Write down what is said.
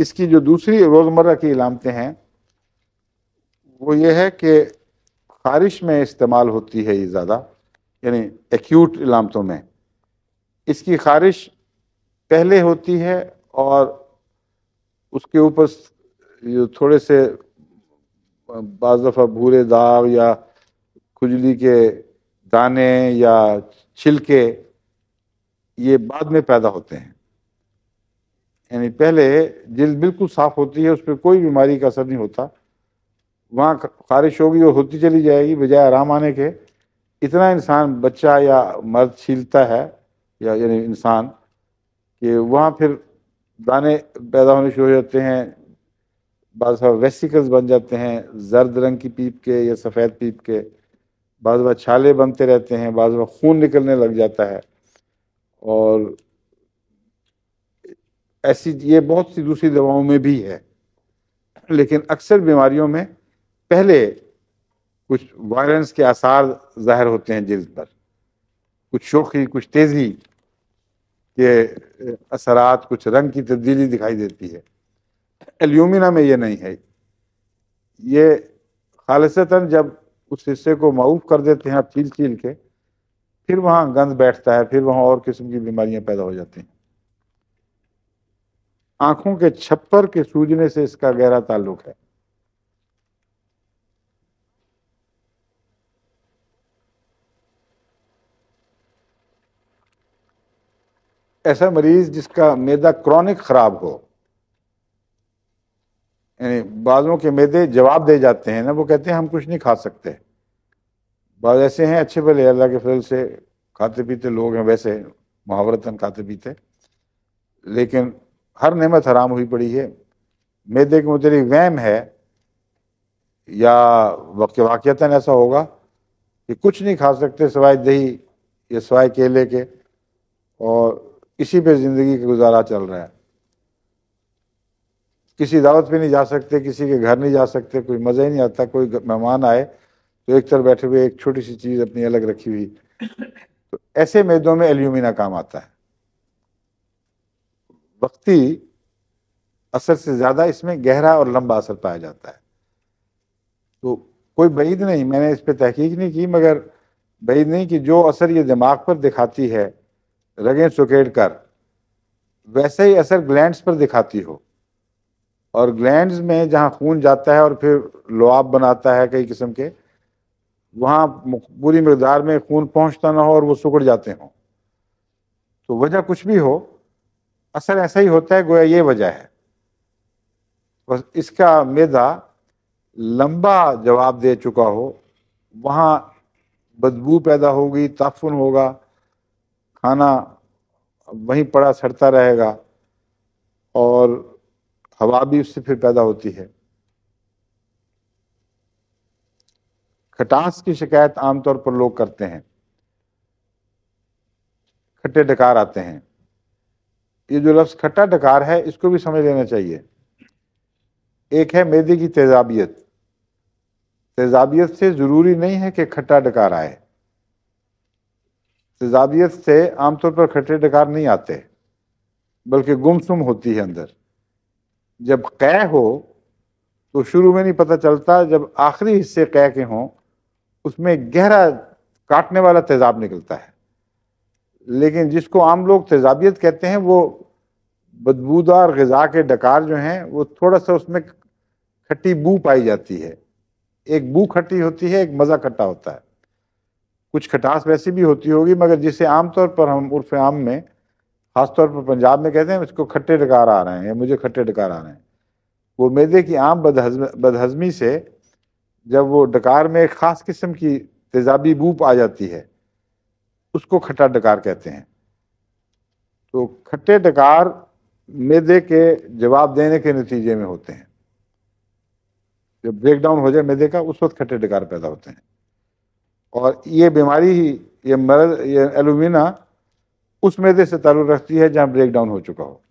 इसकी जो दूसरी रोज़मर्रा की इलामतें हैं वो ये है कि खारिश में इस्तेमाल होती है ये ज़्यादा यानी एक्यूट इलामतों में इसकी खारिश पहले होती है और उसके ऊपर थोड़े से बाज दफ़ा भूरे दाग या खुजली के दाने या छिलके ये बाद में पैदा होते हैं यानी पहले जिल बिल्कुल साफ होती है उस पर कोई बीमारी का असर नहीं होता वहाँ खारिश होगी और होती चली जाएगी बजाय आराम आने के इतना इंसान बच्चा या मर्द छीलता है या यानी इंसान कि वहाँ फिर दाने पैदा होने शुरू हो जाते हैं बाद वेसिकल्स बन जाते हैं जर्द रंग की पीप के या सफ़ेद पीप के बाद छाले बनते रहते हैं बाद खून निकलने लग जाता है और ऐसी ये बहुत सी दूसरी दवाओं में भी है लेकिन अक्सर बीमारियों में पहले कुछ वायलेंस के आसार जाहिर होते हैं जिल्द पर कुछ शोखी कुछ तेज़ी के असरात कुछ रंग की तब्दीली दिखाई देती है एल्यूमिना में ये नहीं है ये खालसता जब उस हिस्से को मऊफ कर देते हैं आप चील चील के फिर वहाँ गंद बैठता है फिर वहाँ और किस्म की बीमारियाँ पैदा हो जाती हैं आंखों के छप्पर के सूजने से इसका गहरा ताल्लुक है ऐसा मरीज जिसका मैदा क्रॉनिक खराब हो यानी बाजों के मैदे जवाब दे जाते हैं ना वो कहते हैं हम कुछ नहीं खा सकते बाज ऐसे हैं अच्छे भले अल्लाह के फजल से खाते पीते लोग हैं वैसे मुहावरतन खाते पीते लेकिन हर नेमत हराम हुई पड़ी है मैदे के मुतलिक वहम है या वाक़ता ऐसा होगा कि कुछ नहीं खा सकते सवाए दही या सवाए केले के और इसी पे ज़िंदगी का गुजारा चल रहा है किसी दावत पे नहीं जा सकते किसी के घर नहीं जा सकते कोई मज़ा ही नहीं आता कोई मेहमान आए तो एक तरफ बैठे हुए एक छोटी सी चीज़ अपनी अलग रखी हुई तो ऐसे मैदों में एल्यूमिना काम आता है वक्ती असर से ज़्यादा इसमें गहरा और लंबा असर पाया जाता है तो कोई बैद नहीं मैंने इस पर तहकीक नहीं की मगर बैद नहीं कि जो असर ये दिमाग पर दिखाती है रगें सुखेड़ कर वैसे ही असर ग्लैंड्स पर दिखाती हो और ग्लैंड्स में जहाँ खून जाता है और फिर लोआब बनाता है कई किस्म के वहाँ पूरी मकदार में खून पहुँचता ना हो और वो सुखड़ जाते हों तो वजह कुछ भी हो असर ऐसा ही होता है गोया ये वजह है बस इसका मैदा लंबा जवाब दे चुका हो वहाँ बदबू पैदा होगी ताफुन होगा खाना वहीं पड़ा सड़ता रहेगा और हवा भी उससे फिर पैदा होती है खटास की शिकायत आमतौर पर लोग करते हैं खट्टे डकार आते हैं ये जो लफ्ज़ खट्टा डकार है इसको भी समझ लेना चाहिए एक है मैदे की तेजाबियत तेजाबियत से ज़रूरी नहीं है कि खट्टा डकार आए तेजाबियत से आमतौर पर खट्टे डकार नहीं आते बल्कि गुमसुम होती है अंदर जब कै हो तो शुरू में नहीं पता चलता जब आखिरी हिस्से कै के हों उसमें गहरा काटने वाला तेजाब निकलता है लेकिन जिसको आम लोग तेजाबियत कहते हैं वो बदबूदार गज़ा के डकार जो हैं वो थोड़ा सा उसमें खट्टी बू पाई जाती है एक बू खट्टी होती है एक मज़ा खट्टा होता है कुछ खटास वैसी भी होती होगी मगर जिसे आमतौर पर हम उर्फ आम में खासतौर पर पंजाब में कहते हैं इसको खट्टे डकार आ रहे हैं या मुझे खट्टे डकार आ रहे हैं वो मैदे की आम बदहज बदहजमी से जब वो डकार में एक ख़ास किस्म की तेजाबी बूप आ जाती है उसको खट्टा डकार कहते हैं तो खट्टे डकार मेदे के जवाब देने के नतीजे में होते हैं जब ब्रेकडाउन हो जाए मेदे का उस वक्त खट्टे डकार पैदा होते हैं और ये बीमारी ही ये मर्द ये एलुमिना उस मैदे से ताल्लुक़ रखती है जहाँ ब्रेकडाउन हो चुका हो